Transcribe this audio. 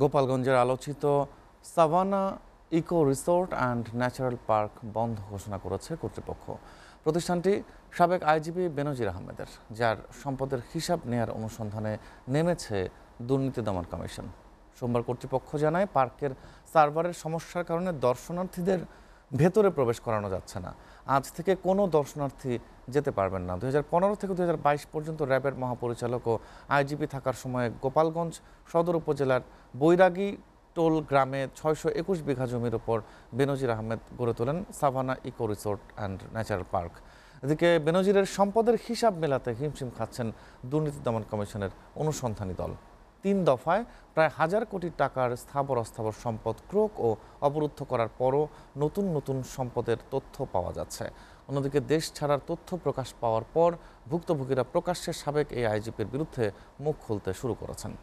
গোপালগঞ্জের আলোচিত Savanna eco resort and natural park বন্ধ ঘোষণা করেছে কর্তৃপক্ষ প্রতিষ্ঠানটি সাবেক আইজিপি বেনজির আহমেদের যার সম্পদের হিসাব নেয়ার অনুসন্ধানে নেমেছে দুর্নীতি দমন কমিশন সোমবার কর্তৃপক্ষ জানায় পার্কের সার্ভারের সমস্যার কারণে দর্শনার্থীদের ভেতরে প্রবেশ করানো যাচ্ছে না আজ থেকে কোনো দর্শনার্থী যেতে পারবেন না দু থেকে দু পর্যন্ত র্যাবের মহাপরিচালক ও আইজিপি থাকার সময়ে গোপালগঞ্জ সদর উপজেলার বৈরাগী টোল গ্রামে ছয়শো একুশ বিঘা জমির ওপর বেনজির আহমেদ গড়ে তোলেন Savanna eco resort and natural park এদিকে বেনজিরের সম্পদের হিসাব মেলাতে হিমশিম খাচ্ছেন দুর্নীতি দমন কমিশনের অনুসন্ধানী দল তিন দফায় প্রায় হাজার কোটি টাকার স্থাবর অস্থাবর সম্পদ ক্রোক ও অবরুদ্ধ করার পরও নতুন নতুন সম্পদের তথ্য পাওয়া যাচ্ছে অন্যদিকে দেশ ছাড়ার তথ্য প্রকাশ পাওয়ার পর ভুক্তভোগীরা প্রকাশ্যে সাবেক এই আইজিপির বিরুদ্ধে মুখ খুলতে শুরু করেছেন